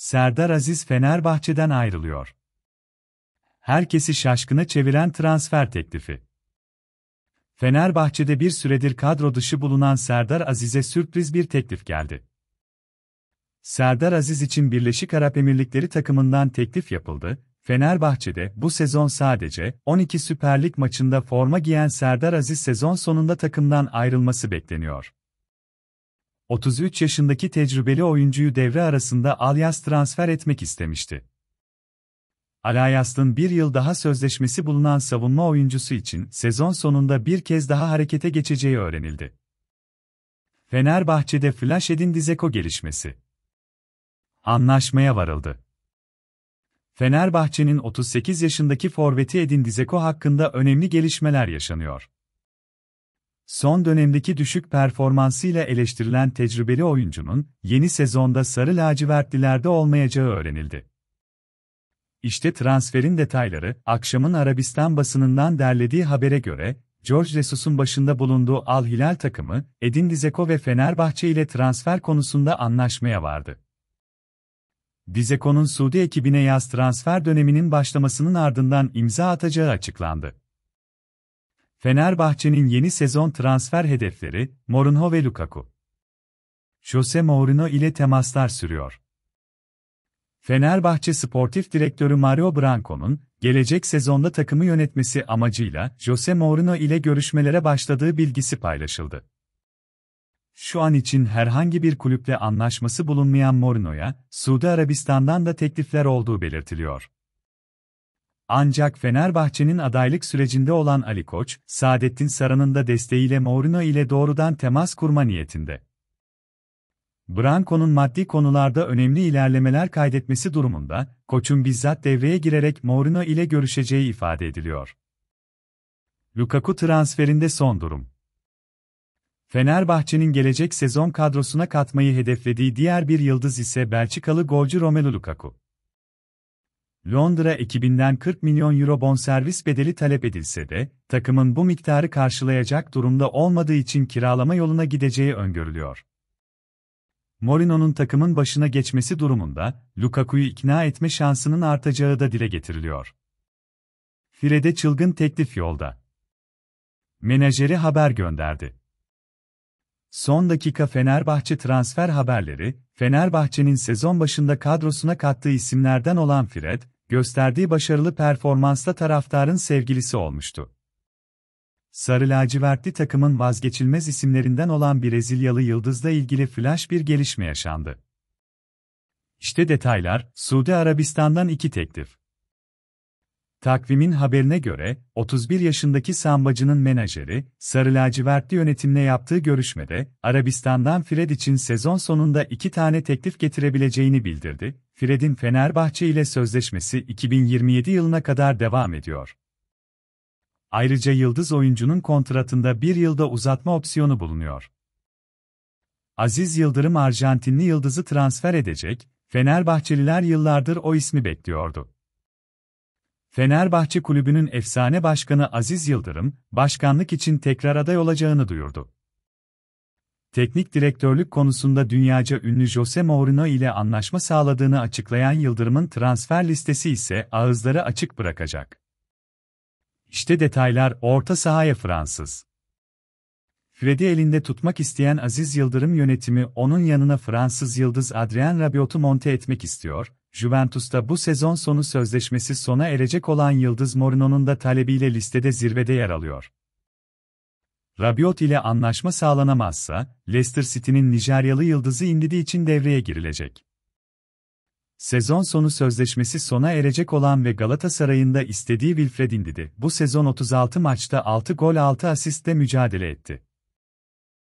Serdar Aziz Fenerbahçe'den ayrılıyor. Herkesi şaşkına çeviren transfer teklifi. Fenerbahçe'de bir süredir kadro dışı bulunan Serdar Aziz'e sürpriz bir teklif geldi. Serdar Aziz için Birleşik Arap Emirlikleri takımından teklif yapıldı. Fenerbahçe'de bu sezon sadece 12 Süper Lig maçında forma giyen Serdar Aziz sezon sonunda takımdan ayrılması bekleniyor. 33 yaşındaki tecrübeli oyuncuyu devre arasında Alyas transfer etmek istemişti. Alayastın bir yıl daha sözleşmesi bulunan savunma oyuncusu için sezon sonunda bir kez daha harekete geçeceği öğrenildi. Fenerbahçe'de Flash Edin Dizeko gelişmesi. Anlaşmaya varıldı. Fenerbahçe'nin 38 yaşındaki forveti Edin Dizeko hakkında önemli gelişmeler yaşanıyor. Son dönemdeki düşük performansıyla eleştirilen tecrübeli oyuncunun yeni sezonda sarı lacivertlilerde olmayacağı öğrenildi. İşte transferin detayları, akşamın Arabistan basınından derlediği habere göre, George Jesus'un başında bulunduğu Al Hilal takımı, Edin Dzeko ve Fenerbahçe ile transfer konusunda anlaşmaya vardı. Dizeko'nun Suudi ekibine yaz transfer döneminin başlamasının ardından imza atacağı açıklandı. Fenerbahçe'nin yeni sezon transfer hedefleri Mourinho ve Lukaku. Jose Mourinho ile temaslar sürüyor. Fenerbahçe Sportif Direktörü Mario Branco'nun gelecek sezonda takımı yönetmesi amacıyla Jose Mourinho ile görüşmelere başladığı bilgisi paylaşıldı. Şu an için herhangi bir kulüple anlaşması bulunmayan Mourinho'ya Suudi Arabistan'dan da teklifler olduğu belirtiliyor. Ancak Fenerbahçe'nin adaylık sürecinde olan Ali Koç, Saadettin Saran'ın da desteğiyle Mourinho ile doğrudan temas kurma niyetinde. Branko'nun maddi konularda önemli ilerlemeler kaydetmesi durumunda, koçun bizzat devreye girerek Mourinho ile görüşeceği ifade ediliyor. Lukaku transferinde son durum. Fenerbahçe'nin gelecek sezon kadrosuna katmayı hedeflediği diğer bir yıldız ise Belçikalı golcü Romelu Lukaku. Londra ekibinden 40 milyon euro bonservis bedeli talep edilse de, takımın bu miktarı karşılayacak durumda olmadığı için kiralama yoluna gideceği öngörülüyor. Morinon'un takımın başına geçmesi durumunda, Lukaku'yu ikna etme şansının artacağı da dile getiriliyor. Fred'e çılgın teklif yolda. Menajeri haber gönderdi. Son dakika Fenerbahçe transfer haberleri, Fenerbahçe'nin sezon başında kadrosuna kattığı isimlerden olan Fred, gösterdiği başarılı performansla taraftarın sevgilisi olmuştu. Sarı lacivertli takımın vazgeçilmez isimlerinden olan Brezilyalı Yıldız'la ilgili flash bir gelişme yaşandı. İşte detaylar, Suudi Arabistan'dan iki teklif. Takvimin haberine göre, 31 yaşındaki sambacının menajeri, Sarı Lacivertli yönetimle yaptığı görüşmede, Arabistan'dan Fred için sezon sonunda iki tane teklif getirebileceğini bildirdi. Fred'in Fenerbahçe ile sözleşmesi 2027 yılına kadar devam ediyor. Ayrıca Yıldız oyuncunun kontratında bir yılda uzatma opsiyonu bulunuyor. Aziz Yıldırım Arjantinli Yıldız'ı transfer edecek, Fenerbahçeliler yıllardır o ismi bekliyordu. Fenerbahçe Kulübü'nün efsane başkanı Aziz Yıldırım, başkanlık için tekrar aday olacağını duyurdu. Teknik direktörlük konusunda dünyaca ünlü Jose Mourinho ile anlaşma sağladığını açıklayan Yıldırım'ın transfer listesi ise ağızları açık bırakacak. İşte detaylar orta sahaya Fransız. Fred'i elinde tutmak isteyen Aziz Yıldırım yönetimi onun yanına Fransız yıldız Adrien Rabiot'u monte etmek istiyor, Juventus'ta bu sezon sonu sözleşmesi sona erecek olan Yıldız Morinon'un da talebiyle listede zirvede yer alıyor. Rabiot ile anlaşma sağlanamazsa, Leicester City'nin Nijeryalı yıldızı indidi için devreye girilecek. Sezon sonu sözleşmesi sona erecek olan ve Galatasaray'ında istediği Wilfred Indidi, bu sezon 36 maçta 6 gol 6 asistle mücadele etti.